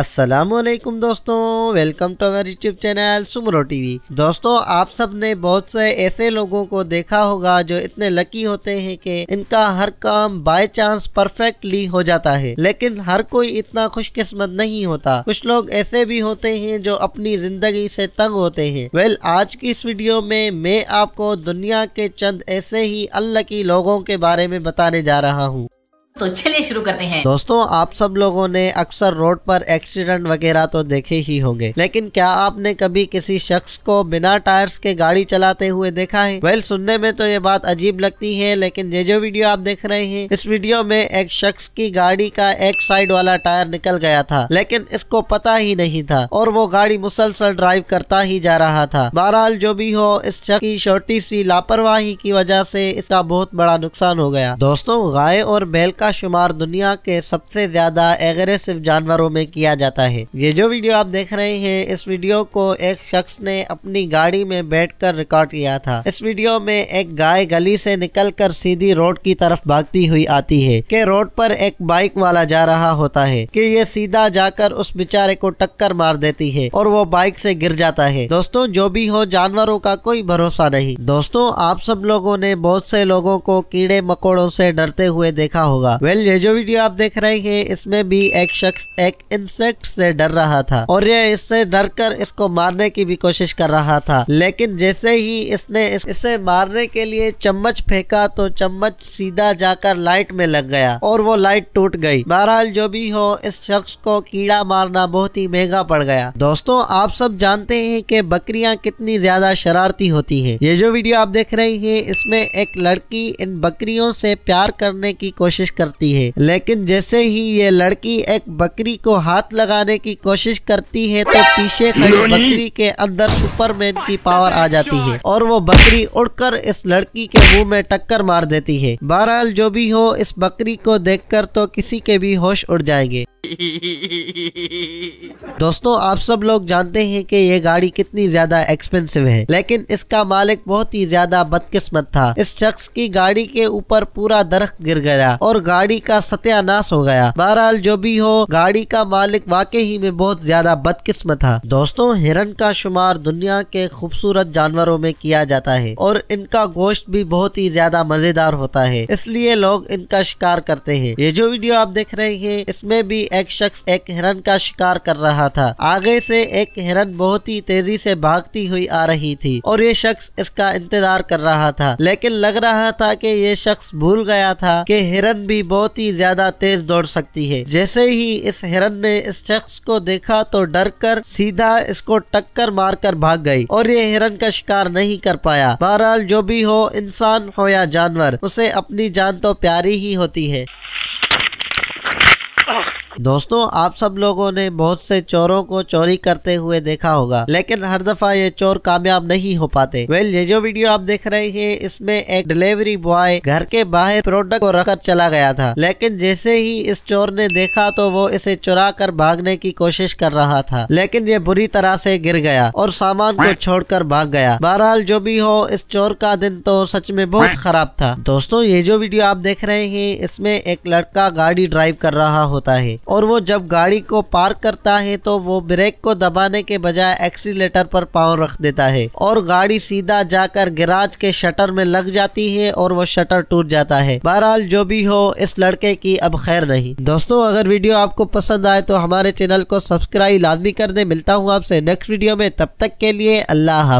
असलम दोस्तों welcome to our YouTube channel Soomro TV दोस्तों आप सब ने बहुत से ऐसे लोगों को देखा होगा जो इतने लकी होते हैं कि इनका हर काम बाय चांस परफेक्टली हो जाता है लेकिन हर कोई इतना खुशकिस्मत नहीं होता कुछ लोग ऐसे भी होते हैं जो अपनी जिंदगी से तंग होते हैं वेल आज की इस वीडियो में मैं आपको दुनिया के चंद ऐसे ही अल्लाह लोगों के बारे में बताने जा रहा हूँ तो चलिए शुरू करते हैं दोस्तों आप सब लोगों ने अक्सर रोड पर एक्सीडेंट वगैरह तो देखे ही होंगे लेकिन क्या आपने कभी किसी शख्स को बिना टायर्स के गाड़ी चलाते हुए देखा है वेल सुनने में तो ये बात अजीब लगती है लेकिन ये जो वीडियो आप देख रहे हैं इस वीडियो में एक शख्स की गाड़ी का एक साइड वाला टायर निकल गया था लेकिन इसको पता ही नहीं था और वो गाड़ी मुसलसल ड्राइव करता ही जा रहा था बहरहाल जो भी हो इस शख्स की छोटी सी लापरवाही की वजह से इसका बहुत बड़ा नुकसान हो गया दोस्तों गाय और बैल का का शुमार दुनिया के सबसे ज्यादा एग्रेसिव जानवरों में किया जाता है ये जो वीडियो आप देख रहे हैं इस वीडियो को एक शख्स ने अपनी गाड़ी में बैठकर रिकॉर्ड किया था इस वीडियो में एक गाय गली से निकलकर सीधी रोड की तरफ भागती हुई आती है के रोड पर एक बाइक वाला जा रहा होता है कि ये सीधा जाकर उस बेचारे को टक्कर मार देती है और वो बाइक से गिर जाता है दोस्तों जो भी हो जानवरों का कोई भरोसा नहीं दोस्तों आप सब लोगों ने बहुत से लोगों को कीड़े मकोड़ों से डरते हुए देखा होगा वेल ये जो वीडियो आप देख रहे हैं इसमें भी एक शख्स एक इंसेक्ट से डर रहा था और ये इससे डर कर इसको मारने की भी कोशिश कर रहा था लेकिन जैसे ही इसने इसे मारने के लिए चम्मच फेंका तो चम्मच सीधा जाकर लाइट में लग गया और वो लाइट टूट गई बहरहाल जो भी हो इस शख्स को कीड़ा मारना बहुत ही महंगा पड़ गया दोस्तों आप सब जानते हैं कि बकरियां कितनी ज्यादा शरारती होती है ये जो वीडियो आप देख रहे हैं इसमें एक लड़की इन बकरियों से प्यार करने की कोशिश कर करती है लेकिन जैसे ही ये लड़की एक बकरी को हाथ लगाने की कोशिश करती है तो पीछे खड़ी बकरी के अंदर सुपरमैन की पावर आ जाती है और वो बकरी उड़कर इस लड़की के मुंह में टक्कर मार देती है बहरहाल जो भी हो इस बकरी को देखकर तो किसी के भी होश उड़ जाएंगे दोस्तों आप सब लोग जानते हैं कि ये गाड़ी कितनी ज्यादा एक्सपेंसिव है लेकिन इसका मालिक बहुत ही ज्यादा बदकिस्मत था इस शख्स की गाड़ी के ऊपर पूरा दरख्त गिर गया और गाड़ी का सत्यानाश हो गया बहरहाल जो भी हो गाड़ी का मालिक वाकई ही में बहुत ज्यादा बदकिस्मत था दोस्तों हिरन का शुमार दुनिया के खूबसूरत जानवरों में किया जाता है और इनका गोश्त भी बहुत ही ज्यादा मजेदार होता है इसलिए लोग इनका शिकार करते हैं ये जो वीडियो आप देख रहे हैं इसमें भी एक शख्स एक हिरन का शिकार कर रहा था आगे से एक हिरन बहुत ही तेजी से भागती हुई आ रही थी और ये शख्स इसका इंतजार कर रहा था लेकिन लग रहा था कि ये शख्स भूल गया था कि हिरन भी भी बहुत ही ज्यादा तेज दौड़ सकती है जैसे ही इस हिरन ने इस शख्स को देखा तो डर कर सीधा इसको टक्कर मार कर भाग गई और ये हिरन का शिकार नहीं कर पाया बहरहाल जो भी हो इंसान हो या जानवर उसे अपनी जान तो प्यारी ही होती है दोस्तों आप सब लोगों ने बहुत से चोरों को चोरी करते हुए देखा होगा लेकिन हर दफा ये चोर कामयाब नहीं हो पाते वेल ये जो वीडियो आप देख रहे हैं इसमें एक डिलीवरी बॉय घर के बाहर प्रोडक्ट को रखकर चला गया था लेकिन जैसे ही इस चोर ने देखा तो वो इसे चुरा कर भागने की कोशिश कर रहा था लेकिन ये बुरी तरह से गिर गया और सामान को छोड़कर भाग गया बहरहाल जो भी हो इस चोर का दिन तो सच में बहुत खराब था दोस्तों ये जो वीडियो आप देख रहे हैं इसमें एक लड़का गाड़ी ड्राइव कर रहा होता है और वो जब गाड़ी को पार्क करता है तो वो ब्रेक को दबाने के बजाय एक्सीटर पर पाँव रख देता है और गाड़ी सीधा जाकर गैराज के शटर में लग जाती है और वो शटर टूट जाता है बहरहाल जो भी हो इस लड़के की अब खैर नहीं दोस्तों अगर वीडियो आपको पसंद आए तो हमारे चैनल को सब्सक्राइब लाजमी कर दे मिलता हूँ आपसे नेक्स्ट वीडियो में तब तक के लिए अल्लाह हाफ